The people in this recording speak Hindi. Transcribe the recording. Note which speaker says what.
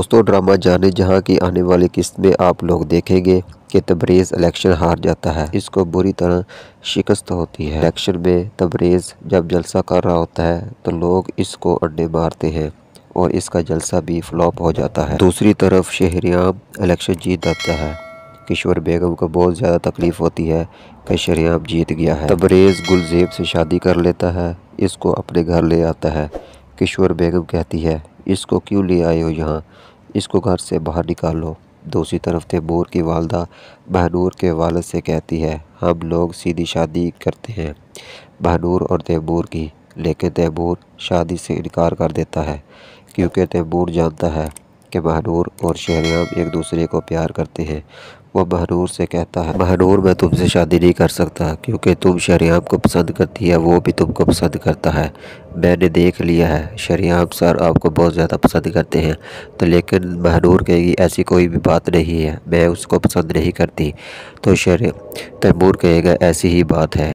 Speaker 1: दोस्तों ड्रामा जाने जहां की आने वाली किस्त में आप लोग देखेंगे कि तबरेज़ इलेक्शन हार जाता है इसको बुरी तरह शिकस्त होती है इलेक्शन में तबरेज़ जब जलसा कर रहा होता है तो लोग इसको अंडे मारते हैं और इसका जलसा भी फ्लॉप हो जाता है दूसरी तरफ शहरियाम इलेक्शन जीत जाता है किशोर बेगम को बहुत ज़्यादा तकलीफ़ होती है कि शहरियाम जीत गया है तबरेज़ गुलजेब से शादी कर लेता है इसको अपने घर ले आता है किशोर बेगम कहती है इसको क्यों ले आए हो यहाँ इसको घर से बाहर निकालो दूसरी तरफ तैमूर की वालदा महनूर के वालद से कहती है हम लोग सीधी शादी करते हैं महनूर और तैमूर की लेकिन तैमूर शादी से इनकार कर देता है क्योंकि तैमूर जानता है कि महनूर और शहरियाम एक दूसरे को प्यार करते हैं वह बहरूर से कहता है बहरूर मैं तुमसे शादी नहीं कर सकता क्योंकि तुम शरियाम को पसंद करती है वो भी तुमको पसंद करता है मैंने देख लिया है शरियाम सर आपको बहुत ज़्यादा पसंद करते हैं तो लेकिन बहरूर कहेगी ऐसी कोई भी बात नहीं है मैं उसको पसंद नहीं करती तो शर तैमूर कहेगा ऐसी ही बात है